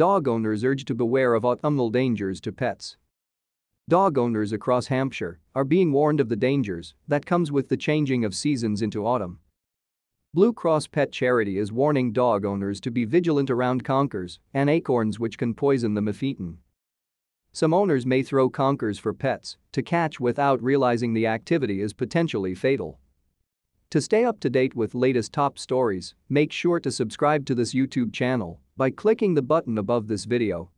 dog owners urged to beware of autumnal dangers to pets. Dog owners across Hampshire are being warned of the dangers that comes with the changing of seasons into autumn. Blue Cross Pet Charity is warning dog owners to be vigilant around conkers and acorns which can poison them if eaten. Some owners may throw conkers for pets to catch without realizing the activity is potentially fatal. To stay up to date with latest top stories, make sure to subscribe to this YouTube channel by clicking the button above this video.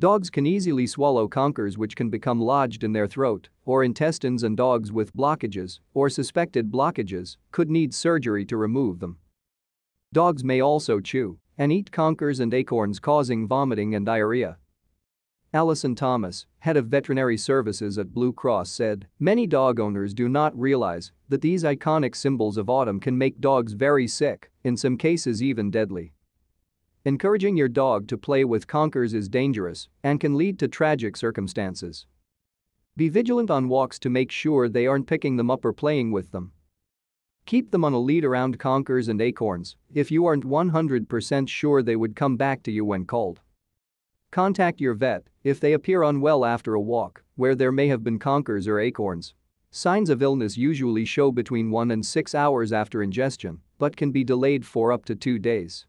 Dogs can easily swallow conkers which can become lodged in their throat or intestines and dogs with blockages or suspected blockages could need surgery to remove them. Dogs may also chew and eat conkers and acorns causing vomiting and diarrhea. Allison Thomas, head of veterinary services at Blue Cross said, many dog owners do not realize that these iconic symbols of autumn can make dogs very sick, in some cases even deadly. Encouraging your dog to play with conkers is dangerous and can lead to tragic circumstances. Be vigilant on walks to make sure they aren't picking them up or playing with them. Keep them on a lead around conkers and acorns if you aren't 100% sure they would come back to you when called. Contact your vet if they appear unwell after a walk where there may have been conkers or acorns. Signs of illness usually show between 1 and 6 hours after ingestion, but can be delayed for up to 2 days.